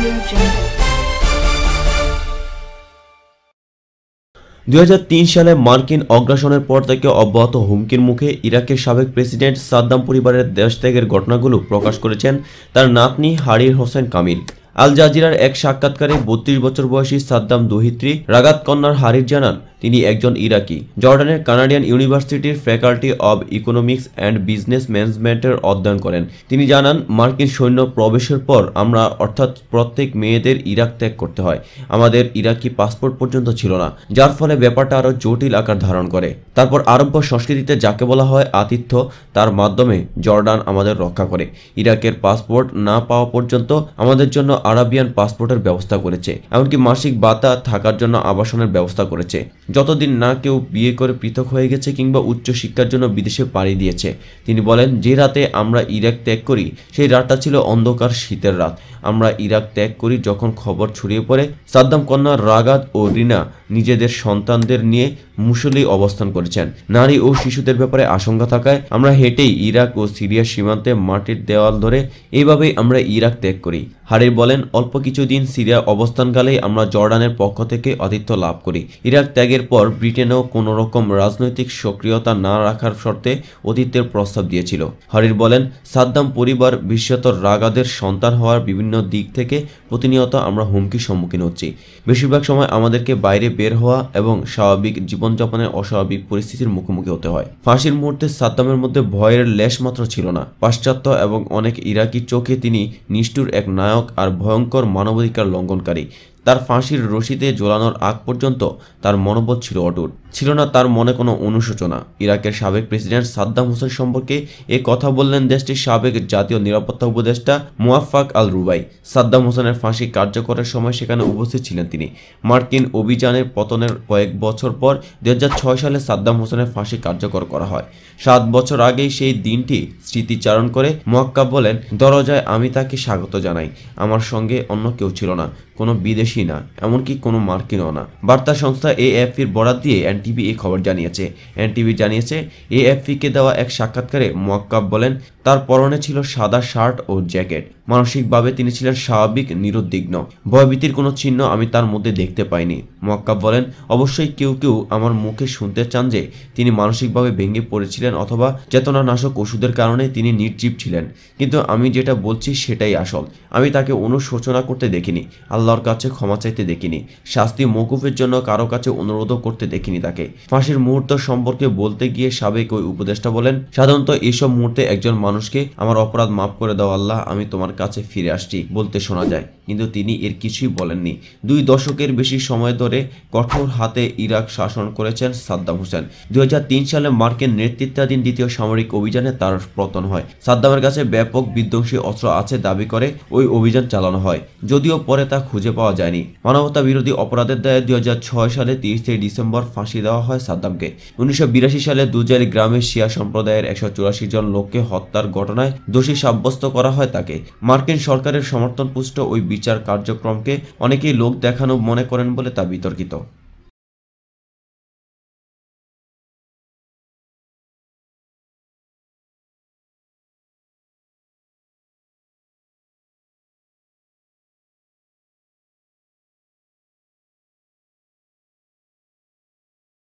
দুই সালে মার্কিন অগ্রাসনের পর থেকে অব্যাহত হুমকির মুখে ইরাকের সাবেক প্রেসিডেন্ট সাদ্দাম পরিবারের দেশত্যাগের ঘটনাগুলো প্রকাশ করেছেন তার নাতনি হারির হোসেন কামিল আল জাজিরার এক সাক্ষাৎকারে বত্রিশ বছর বয়সী সাদ্দাম দোহিত্রী রাগাত কন্যার হারির জানান তিনি একজন ইরাকি জর্ডানের কানাডিয়ান ইউনিভার্সিটির faculty of economics and business ম্যানেজমেন্টের অধ্যয়ন করেন তিনি জানান মার্কিন সৈন্য প্রবেশের পর আমরা অর্থাৎ প্রত্যেক মেয়েদের ইরাক ত্যাগ করতে হয় আমাদের ইরাকি পাসপোর্ট পর্যন্ত ছিল না যার ফলে ব্যাপারটা আরও জটিল আকার ধারণ করে তারপর আরব্য সংস্কৃতিতে যাকে বলা হয় আতিথ্য তার মাধ্যমে জর্ডান আমাদের রক্ষা করে ইরাকের পাসপোর্ট না পাওয়া পর্যন্ত আমাদের জন্য আরাবিয়ান পাসপোর্টের ব্যবস্থা করেছে এমনকি মাসিক বাতা থাকার জন্য আবাসনের ব্যবস্থা করেছে যতদিন না কেউ বিয়ে করে পৃথক হয়ে গেছে কিংবা উচ্চ শিক্ষার জন্য বিদেশে পাড়ি দিয়েছে তিনি বলেন যে রাতে আমরা ইরাক ত্যাগ করি সেই রাতটা ছিল অন্ধকার শীতের রাত আমরা ইরাক ত্যাগ করি যখন খবর ছড়িয়ে পড়ে সাদ্দাম কন্যা রাগাত ও রিনা নিজেদের সন্তানদের নিয়ে মুসলেই অবস্থান করেছেন নারী ও শিশুদের ব্যাপারে আশঙ্কা থাকায় আমরা হেঁটেই ইরাক ও সিরিয়া সীমান্তে মাটির দেওয়াল ধরে এভাবেই আমরা ইরাক ত্যাগ করি হারির বলেন অল্প কিছুদিন সিরিয়া অবস্থানকালেই আমরা জর্ডানের পক্ষ থেকে আতিথ্য লাভ করি ইরাক ত্যাগের পর ব্রিটেনও কোনো রকম রাজনৈতিক সক্রিয়তা না রাখার শর্তে অতীতের প্রস্তাব দিয়েছিল হারির বলেন সাদ্দাম পরিবার বিশ্বত রাগাদের সন্তান হওয়ার বিভিন্ন দিক থেকে প্রতিনিয়ত আমরা হুমকির সম্মুখীন হচ্ছি বেশিরভাগ সময় আমাদেরকে বাইরে বের হওয়া এবং স্বাভাবিক জীবনযাপনের অস্বাভাবিক পরিস্থিতির মুখোমুখি হতে হয় ফাঁসির মুহূর্তে সাদ্দামের মধ্যে ভয়ের লেশ মাত্র ছিল না পাশ্চাত্য এবং অনেক ইরাকি চোখে তিনি নিষ্ঠুর এক নায়ক আর ভয়ঙ্কর মানবাধিকার লঙ্ঘনকারী তার ফাঁসির রশিতে ঝোলানোর আগ পর্যন্ত তার মনোবোধ ছিল অটুট ছিল না তার মনে কোনো অনুশোচনা ইরাকের সাবেক প্রেসিডেন্ট সাদ্দাম হোসেন সম্পর্কে এ কথা বললেন দেশটির সাবেক জাতীয় নিরাপত্তা উপদেষ্টা মুয়াফাক আল রুবাই সাদ্দাম হোসেনের ফাঁসি কার্যকরের সময় সেখানে উপস্থিত ছিলেন তিনি মার্কিন অভিযানের পতনের কয়েক বছর পর দু সালে সাদ্দাম হোসেনের ফাঁসি কার্যকর করা হয় সাত বছর আগেই সেই দিনটি স্মৃতিচারণ করে মোয়াক্কা বলেন দরজায় আমি তাকে স্বাগত জানাই আমার সঙ্গে অন্য কেউ ছিল না কোনো বিদেশি বিদেশি না এমনকি কোনো মার্কিনও না বার্তা সংস্থা এএফপির বরাত দিয়ে এনটিভি এই খবর জানিয়েছে এনটিভি জানিয়েছে এএফপিকে দেওয়া এক সাক্ষাৎকারে মোয়াক্কাব বলেন তার পরনে ছিল সাদা শার্ট ও জ্যাকেট মানসিকভাবে তিনি ছিলেন স্বাভাবিক নিরুদ্বিগ্ন ভয়ভীতির কোনো চিহ্ন আমি তার মধ্যে দেখতে পাইনি মোয়াক্কাব বলেন অবশ্যই কেউ কেউ আমার মুখে শুনতে চান যে তিনি মানসিকভাবে ভেঙে পড়েছিলেন অথবা চেতনানাশক ওষুধের কারণে তিনি নির্জীব ছিলেন কিন্তু আমি যেটা বলছি সেটাই আসল আমি তাকে অনুশোচনা করতে দেখিনি আল্লাহর কাছে ক্ষমা ক্ষমা চাইতে দেখিনি শাস্তি মৌকুফের জন্য কারো কাছে অনুরোধও করতে দেখিনি তাকে ফাঁসির মুহূর্ত সম্পর্কে বলতে গিয়ে সাবেক ওই উপদেষ্টা বলেন সাধারণত এইসব মুহূর্তে একজন মানুষকে আমার অপরাধ মাফ করে দাও আল্লাহ আমি তোমার কাছে ফিরে আসছি বলতে শোনা যায় কিন্তু তিনি এর কিছুই বলেননি দুই দশকের বেশি সময় ধরে কঠোর হাতে ইরাক শাসন করেছেন সাদ্দাম হোসেন দুই সালে মার্কিন নেতৃত্বাধীন দ্বিতীয় সামরিক অভিযানে তার পতন হয় সাদ্দামের কাছে ব্যাপক বিধ্বংসী অস্ত্র আছে দাবি করে ওই অভিযান চালানো হয় যদিও পরে তা খুঁজে পাওয়া যায়নি মানবতা বিরোধী অপরাধের দায়ে দুই সালে তিরিশে ডিসেম্বর ফাঁসি দেওয়া হয় সাদ্দামকে উনিশশো সালে দুজাইল গ্রামে শিয়া সম্প্রদায়ের একশো জন লোককে হত্যার ঘটনায় দোষী সাব্যস্ত করা হয় তাকে মার্কিন সরকারের সমর্থন পুষ্ট ওই বিচার কার্যক্রমকে অনেকেই লোক দেখানো মনে করেন বলে তা বিতর্কিত